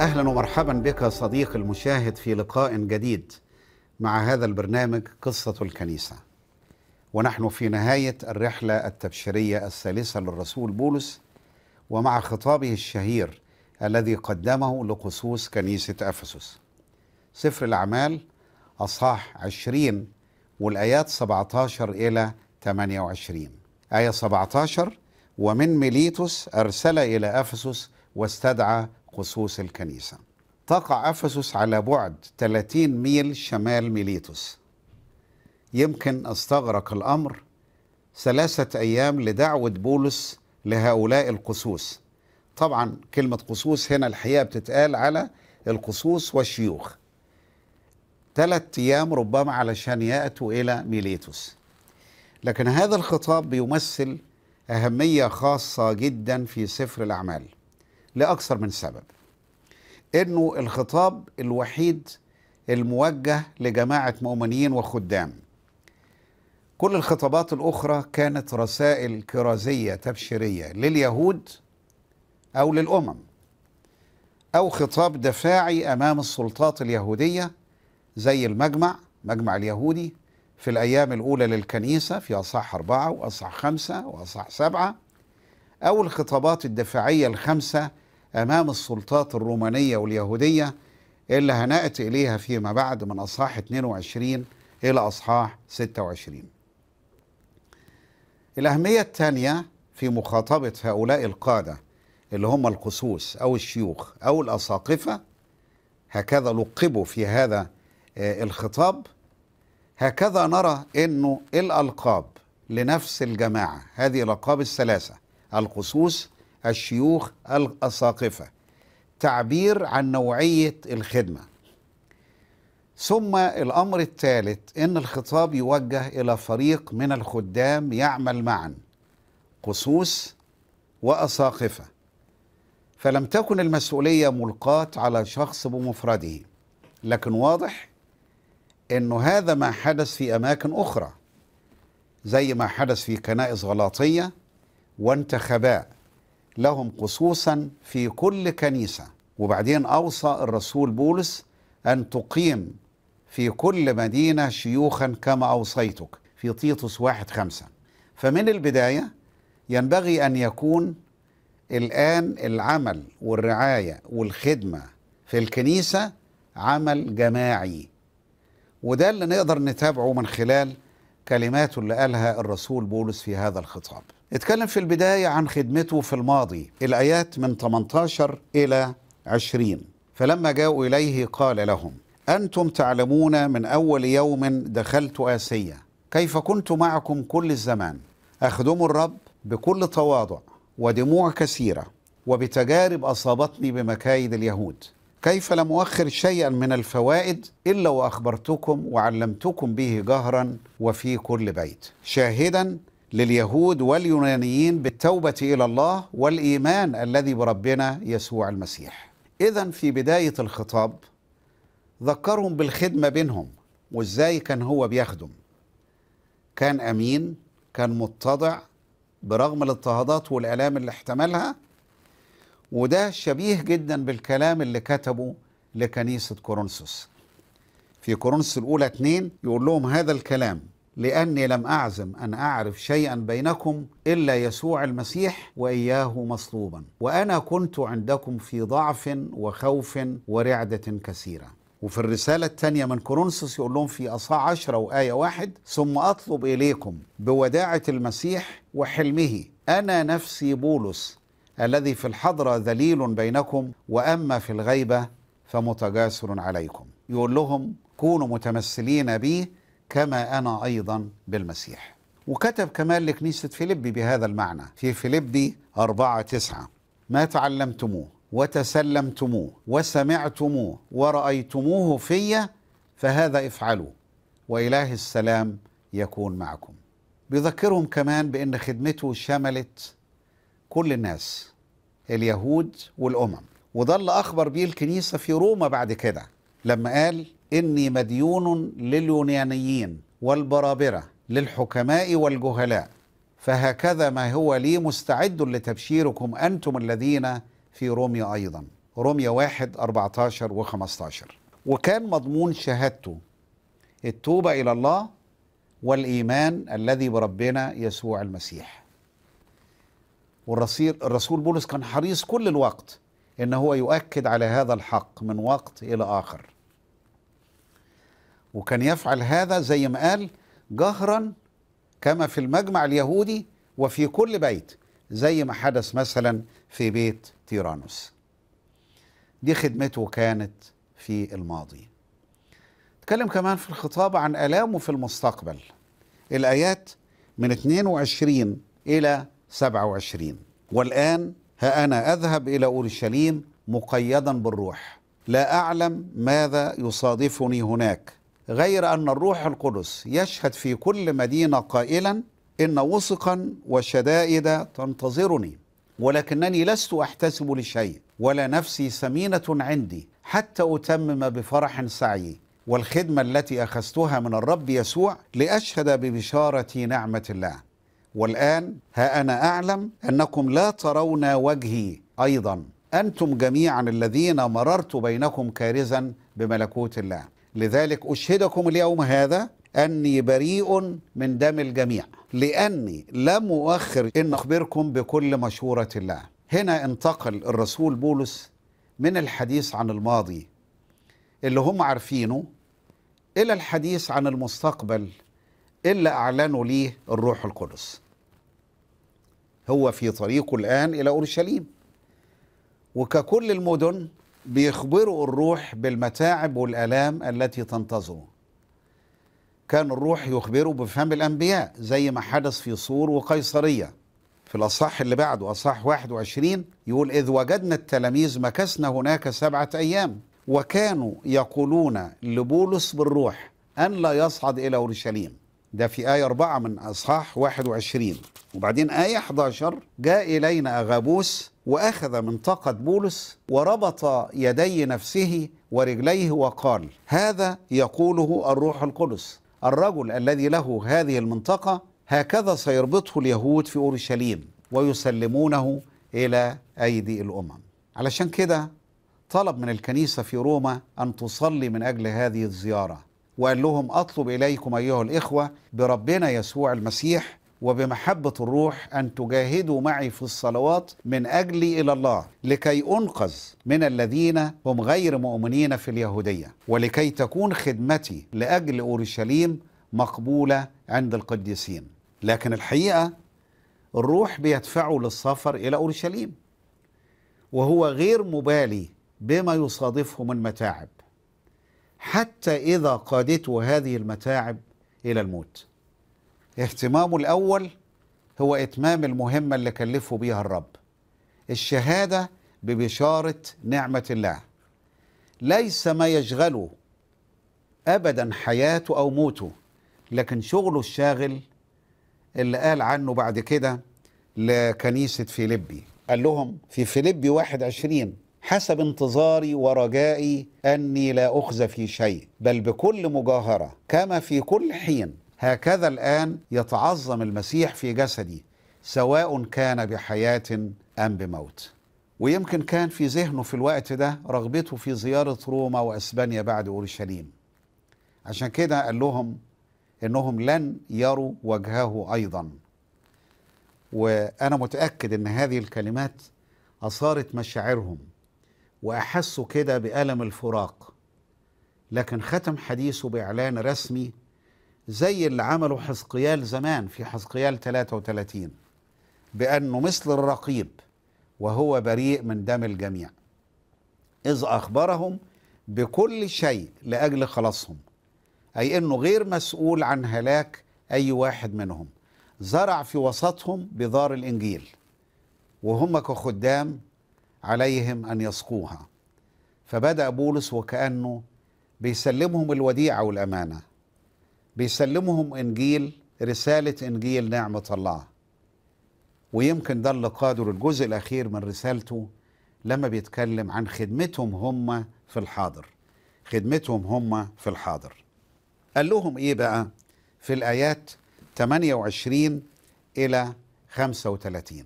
اهلا ومرحبا بك صديقي المشاهد في لقاء جديد مع هذا البرنامج قصه الكنيسه. ونحن في نهايه الرحله التبشيريه الثالثه للرسول بولس ومع خطابه الشهير الذي قدمه لخصوص كنيسة أفسس سفر الأعمال أصحاح 20 والآيات 17 إلى 28 آية 17 ومن ميليتوس أرسل إلى أفسس واستدعى خصوص الكنيسة تقع أفسس على بعد 30 ميل شمال ميليتوس يمكن استغرق الأمر ثلاثة أيام لدعوة بولس لهؤلاء القصوص طبعا كلمة قصوص هنا الحقيقة بتتقال على القصوص والشيوخ ثلاث أيام ربما علشان يأتوا إلى ميليتوس لكن هذا الخطاب بيمثل أهمية خاصة جدا في سفر الأعمال لأكثر من سبب إنه الخطاب الوحيد الموجه لجماعة مؤمنين وخدام كل الخطابات الأخرى كانت رسائل كرازية تبشيرية لليهود أو للأمم أو خطاب دفاعي أمام السلطات اليهودية زي المجمع مجمع اليهودي في الأيام الأولى للكنيسة في أصح أربعة وأصح خمسة وأصح سبعة أو الخطابات الدفاعية الخمسة أمام السلطات الرومانية واليهودية اللي هنأتي إليها فيما بعد من أصحاح 22 إلى أصحاح 26 الأهمية الثانية في مخاطبة هؤلاء القادة اللي هم القسوس أو الشيوخ أو الأساقفة هكذا لقبوا في هذا آه، الخطاب هكذا نرى أنه الألقاب لنفس الجماعة هذه الألقاب الثلاثة القسوس الشيوخ الأساقفة تعبير عن نوعية الخدمة ثم الأمر الثالث أن الخطاب يوجه إلى فريق من الخدام يعمل معا قصوص وأساقفة فلم تكن المسؤولية ملقاة على شخص بمفرده لكن واضح أنه هذا ما حدث في أماكن أخرى زي ما حدث في كنائس غلاطية وانتخباء لهم قصوصا في كل كنيسة وبعدين أوصى الرسول بولس أن تقيم في كل مدينة شيوخا كما أوصيتك في تيتوس واحد خمسة فمن البداية ينبغي أن يكون الآن العمل والرعاية والخدمة في الكنيسة عمل جماعي وده اللي نقدر نتابعه من خلال كلماته اللي قالها الرسول بولس في هذا الخطاب اتكلم في البداية عن خدمته في الماضي الآيات من 18 إلى 20 فلما جاءوا إليه قال لهم أنتم تعلمون من أول يوم دخلت آسيا كيف كنت معكم كل الزمان أخدم الرب بكل تواضع ودموع كثيرة وبتجارب أصابتني بمكايد اليهود كيف لم أؤخر شيئا من الفوائد إلا وأخبرتكم وعلمتكم به جهرا وفي كل بيت شاهدا لليهود واليونانيين بالتوبة إلى الله والإيمان الذي بربنا يسوع المسيح إذا في بداية الخطاب ذكرهم بالخدمة بينهم وإزاي كان هو بيخدم كان أمين كان متضع برغم الاضطهادات والآلام اللي احتملها وده شبيه جدا بالكلام اللي كتبه لكنيسة كورنثوس في كورنثوس الأولى اتنين يقول لهم هذا الكلام لأني لم أعزم أن أعرف شيئا بينكم إلا يسوع المسيح وإياه مصلوبا وأنا كنت عندكم في ضعف وخوف ورعدة كثيرة وفي الرسالة الثانية من كورنثوس يقول لهم في أصاع عشرة وآية واحد ثم أطلب إليكم بوداعة المسيح وحلمه أنا نفسي بولس الذي في الحضرة ذليل بينكم وأما في الغيبة فمتجاسر عليكم يقول لهم كونوا متمثلين بي كما أنا أيضا بالمسيح وكتب كمان لكنيسة فيلبي بهذا المعنى في فيلبي أربعة تسعة ما تعلمتموه وتسلمتموه وسمعتموه ورأيتموه في فهذا افعلوا وإله السلام يكون معكم بيذكرهم كمان بأن خدمته شملت كل الناس اليهود والأمم وظل أخبر بيه الكنيسة في روما بعد كده لما قال إني مديون لليونانيين والبرابرة للحكماء والجهلاء فهكذا ما هو لي مستعد لتبشيركم أنتم الذين في روميا أيضا روميا 1 14 و 15 وكان مضمون شهادته التوبة إلى الله والإيمان الذي بربنا يسوع المسيح والرسول الرسول بولس كان حريص كل الوقت ان هو يؤكد على هذا الحق من وقت الى اخر وكان يفعل هذا زي ما قال جهرا كما في المجمع اليهودي وفي كل بيت زي ما حدث مثلا في بيت تيرانوس دي خدمته كانت في الماضي تكلم كمان في الخطاب عن ألامه في المستقبل الآيات من 22 إلى 27 والآن ها أنا أذهب إلى أورشليم مقيدا بالروح لا أعلم ماذا يصادفني هناك غير أن الروح القدس يشهد في كل مدينة قائلا إن وسقا وشدائد تنتظرني ولكنني لست أحتسب لشيء ولا نفسي سمينة عندي حتى أتمم بفرح سعيي والخدمة التي أخذتها من الرب يسوع لأشهد ببشارة نعمة الله والآن ها أنا أعلم أنكم لا ترون وجهي أيضا أنتم جميعا الذين مررت بينكم كارزا بملكوت الله لذلك أشهدكم اليوم هذا أني بريء من دم الجميع لأني لم أؤخر إن أخبركم بكل مشورة الله هنا انتقل الرسول بولس من الحديث عن الماضي اللي هم عارفينه إلى الحديث عن المستقبل اللي أعلنوا ليه الروح القدس هو في طريقه الآن إلى أورشليم وككل المدن بيخبروا الروح بالمتاعب والآلام التي تنتظره كان الروح يخبره بفهم الأنبياء زي ما حدث في صور وقيصرية في الأصح اللي بعده أصح 21 يقول إذ وجدنا التلاميذ مكثنا هناك سبعة أيام وكانوا يقولون لبولس بالروح أن لا يصعد إلى أورشليم ده في آية 4 من أصحاح 21 وبعدين آية 11 جاء إلينا أغابوس وأخذ منطقة بولس وربط يدي نفسه ورجليه وقال هذا يقوله الروح القدس الرجل الذي له هذه المنطقة هكذا سيربطه اليهود في أورشليم ويسلمونه إلى أيدي الأمم علشان كده طلب من الكنيسة في روما أن تصلي من أجل هذه الزيارة وقال لهم أطلب إليكم أيها الإخوة بربنا يسوع المسيح وبمحبة الروح أن تجاهدوا معي في الصلوات من أجلي إلى الله لكي أنقذ من الذين هم غير مؤمنين في اليهودية ولكي تكون خدمتي لأجل أورشليم مقبولة عند القديسين لكن الحقيقة الروح بيدفعه للسفر إلى أورشليم وهو غير مبالي بما يصادفه من متاعب حتى إذا قادته هذه المتاعب إلى الموت اهتمامه الأول هو إتمام المهمة اللي كلفه بيها الرب الشهادة ببشارة نعمة الله ليس ما يشغله أبدا حياته أو موته لكن شغله الشاغل اللي قال عنه بعد كده لكنيسة فيلبي قال لهم في فيلبي 21 حسب انتظاري ورجائي أني لا أخزى في شيء بل بكل مجاهرة كما في كل حين هكذا الآن يتعظم المسيح في جسدي سواء كان بحياة أم بموت ويمكن كان في ذهنه في الوقت ده رغبته في زيارة روما وأسبانيا بعد أورشليم عشان كده قال لهم إنهم لن يروا وجهه أيضا وأنا متأكد إن هذه الكلمات أثارت مشاعرهم وأحسوا كده بألم الفراق لكن ختم حديثه بإعلان رسمي زي اللي عمله حزقيال زمان في حزقيال 33 بأنه مثل الرقيب وهو بريء من دم الجميع إذ أخبرهم بكل شيء لأجل خلاصهم أي أنه غير مسؤول عن هلاك أي واحد منهم زرع في وسطهم بذار الإنجيل وهم كخدام عليهم أن يسقوها فبدأ بولس وكأنه بيسلمهم الوديعة والأمانة بيسلمهم انجيل رساله انجيل نعمه الله ويمكن ده اللي قادر الجزء الاخير من رسالته لما بيتكلم عن خدمتهم هم في الحاضر خدمتهم هم في الحاضر قال لهم ايه بقى في الايات 28 الى 35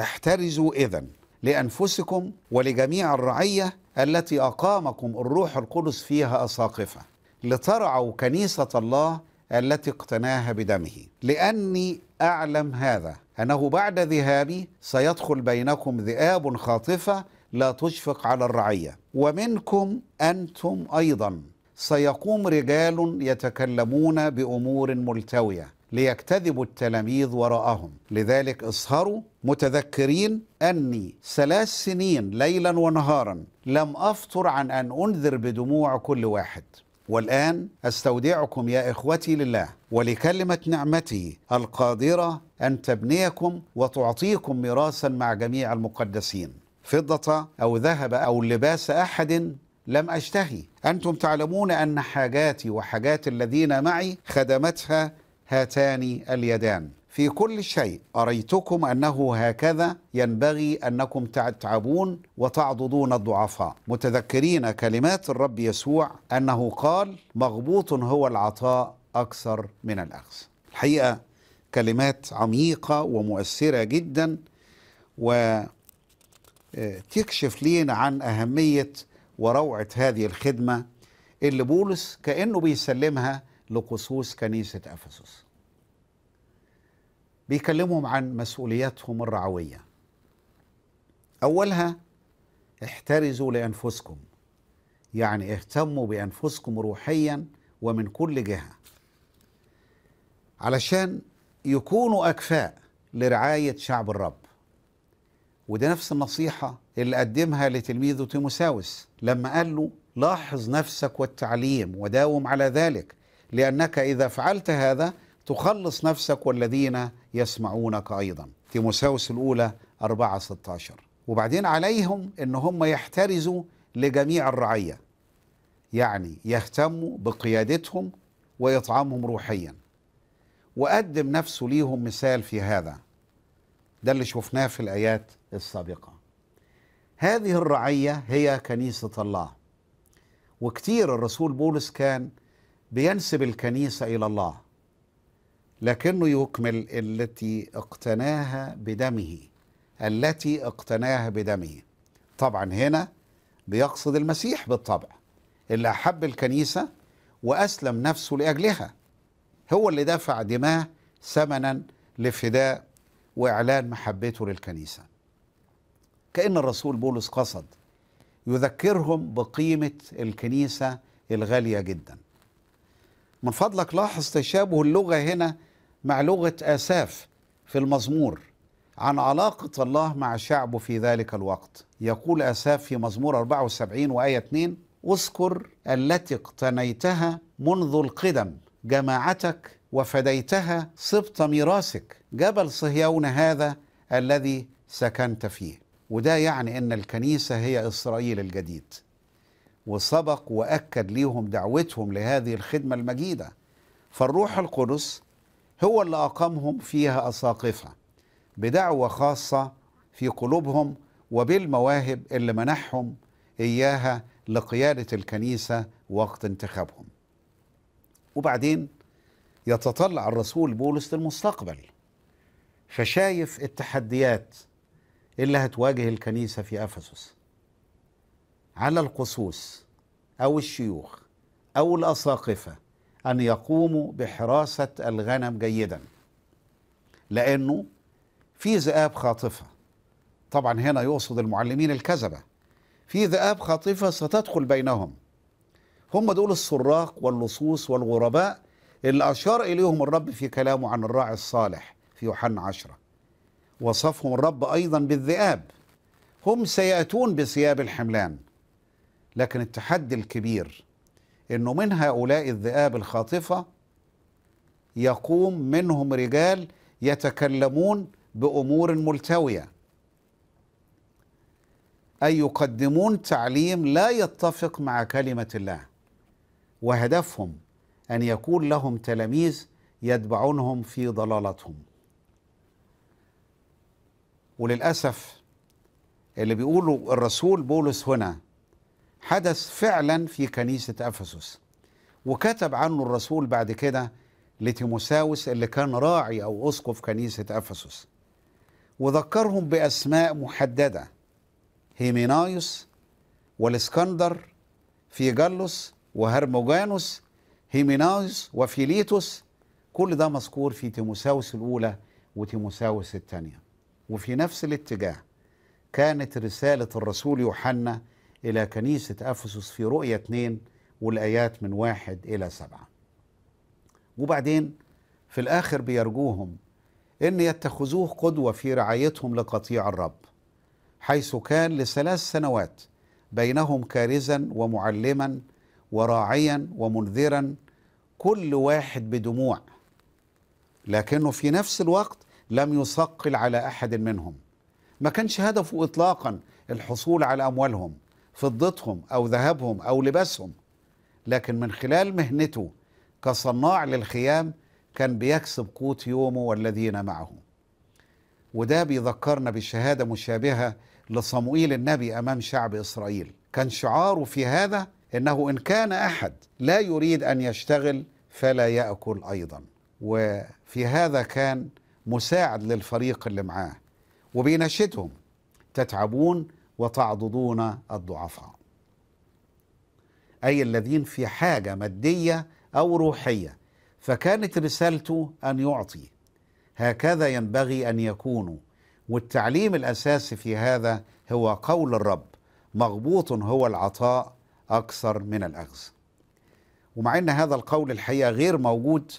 احترزوا اذا لانفسكم ولجميع الرعيه التي اقامكم الروح القدس فيها اساقفه لترعوا كنيسة الله التي اقتناها بدمه لأني أعلم هذا أنه بعد ذهابي سيدخل بينكم ذئاب خاطفة لا تشفق على الرعية ومنكم أنتم أيضا سيقوم رجال يتكلمون بأمور ملتوية ليكتذبوا التلاميذ وراءهم لذلك اسهروا متذكرين أني ثلاث سنين ليلا ونهارا لم أفطر عن أن أنذر بدموع كل واحد والآن أستودعكم يا إخوتي لله ولكلمة نعمتي القادرة أن تبنيكم وتعطيكم ميراثا مع جميع المقدسين فضة أو ذهب أو لباس أحد لم أشتهي أنتم تعلمون أن حاجاتي وحاجات الذين معي خدمتها هاتان اليدان في كل شيء أريتكم أنه هكذا ينبغي أنكم تتعبون وتعضدون الضعفاء متذكرين كلمات الرب يسوع أنه قال مغبوط هو العطاء أكثر من الأخذ الحقيقة كلمات عميقة ومؤثرة جدا وتكشف آه، لينا عن أهمية وروعة هذه الخدمة اللي بولس كأنه بيسلمها لقصوص كنيسة أفسس بيكلمهم عن مسؤولياتهم الرعوية أولها احترزوا لأنفسكم يعني اهتموا بأنفسكم روحيا ومن كل جهة علشان يكونوا أكفاء لرعاية شعب الرب ودي نفس النصيحة اللي قدمها لتلميذه تيموساوس لما قال له لاحظ نفسك والتعليم وداوم على ذلك لأنك إذا فعلت هذا تخلص نفسك والذين يسمعونك أيضا تيموساوس الأولى 4 16 وبعدين عليهم ان هم يحترزوا لجميع الرعيه يعني يهتموا بقيادتهم ويطعمهم روحيا وقدم نفسه ليهم مثال في هذا ده اللي شفناه في الايات السابقه هذه الرعيه هي كنيسه الله وكتير الرسول بولس كان بينسب الكنيسه الى الله لكنه يكمل التي اقتناها بدمه التي اقتناها بدمه طبعا هنا بيقصد المسيح بالطبع اللي أحب الكنيسة وأسلم نفسه لأجلها هو اللي دفع دماه ثمنا لفداء وإعلان محبته للكنيسة كأن الرسول بولس قصد يذكرهم بقيمة الكنيسة الغالية جدا من فضلك لاحظ تشابه اللغة هنا مع لغة آساف في المزمور عن علاقة الله مع شعبه في ذلك الوقت يقول آساف في مزمور 74 وآية 2 اذكر التي اقتنيتها منذ القدم جماعتك وفديتها سبط ميراثك جبل صهيون هذا الذي سكنت فيه وده يعني ان الكنيسه هي اسرائيل الجديد وسبق واكد ليهم دعوتهم لهذه الخدمه المجيده فالروح القدس هو اللي أقامهم فيها أساقفة بدعوة خاصة في قلوبهم وبالمواهب اللي منحهم إياها لقيادة الكنيسة وقت انتخابهم وبعدين يتطلع الرسول بولس للمستقبل فشايف التحديات اللي هتواجه الكنيسة في أفسس على القصوص أو الشيوخ أو الأساقفة أن يقوموا بحراسة الغنم جيدا لأنه في ذئاب خاطفة طبعا هنا يقصد المعلمين الكذبة في ذئاب خاطفة ستدخل بينهم هم دول السراق واللصوص والغرباء اللي أشار إليهم الرب في كلامه عن الراعي الصالح في يوحنا عشرة وصفهم الرب أيضا بالذئاب هم سيأتون بثياب الحملان لكن التحدي الكبير انه من هؤلاء الذئاب الخاطفه يقوم منهم رجال يتكلمون بامور ملتويه اي يقدمون تعليم لا يتفق مع كلمه الله وهدفهم ان يكون لهم تلاميذ يتبعونهم في ضلالتهم وللاسف اللي بيقوله الرسول بولس هنا حدث فعلا في كنيسة أفسس وكتب عنه الرسول بعد كده لتيموساوس اللي كان راعي أو أسقف كنيسة أفسس وذكرهم بأسماء محددة هيمينايوس والإسكندر جلوس وهرموجانوس هيمينايوس وفيليتوس كل ده مذكور في تيموساوس الأولى وتيموساوس الثانية وفي نفس الاتجاه كانت رسالة الرسول يوحنا إلى كنيسة أفسس في رؤية 2 والآيات من واحد إلى سبعة وبعدين في الآخر بيرجوهم إن يتخذوه قدوة في رعايتهم لقطيع الرب حيث كان لثلاث سنوات بينهم كارزا ومعلما وراعيا ومنذرا كل واحد بدموع لكنه في نفس الوقت لم يثقل على احد منهم ما كانش هدفه اطلاقا الحصول على اموالهم فضتهم او ذهبهم او لباسهم لكن من خلال مهنته كصناع للخيام كان بيكسب قوت يومه والذين معه وده بيذكرنا بشهاده مشابهه لصموئيل النبي امام شعب اسرائيل كان شعاره في هذا انه ان كان احد لا يريد ان يشتغل فلا ياكل ايضا وفي هذا كان مساعد للفريق اللي معاه وبيناشدهم تتعبون وتعضدون الضعفاء أي الذين في حاجة مادية أو روحية فكانت رسالته أن يعطي هكذا ينبغي أن يكونوا والتعليم الأساسي في هذا هو قول الرب مغبوط هو العطاء أكثر من الأخذ ومع أن هذا القول الحقيقة غير موجود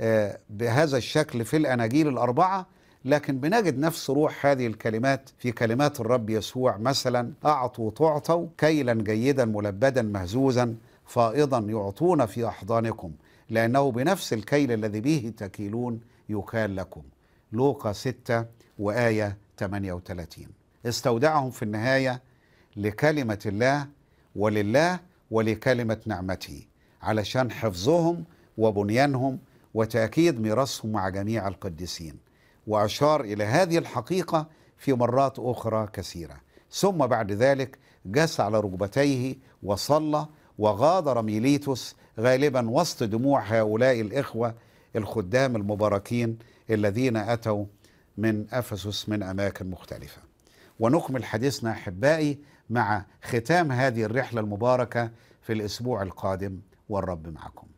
آه، بهذا الشكل في الأناجيل الأربعة لكن بنجد نفس روح هذه الكلمات في كلمات الرب يسوع مثلا أعطوا تعطوا كيلا جيدا ملبدا مهزوزا فائضا يعطون في أحضانكم لأنه بنفس الكيل الذي به تكيلون يكال لكم لوقا 6 وآية 38 استودعهم في النهاية لكلمة الله ولله ولكلمة نعمته علشان حفظهم وبنيانهم وتأكيد ميراثهم مع جميع القديسين وأشار إلى هذه الحقيقة في مرات أخرى كثيرة ثم بعد ذلك جس على ركبتيه وصلى وغادر ميليتوس غالبا وسط دموع هؤلاء الإخوة الخدام المباركين الذين أتوا من أفسس من أماكن مختلفة ونكمل حديثنا أحبائي مع ختام هذه الرحلة المباركة في الأسبوع القادم والرب معكم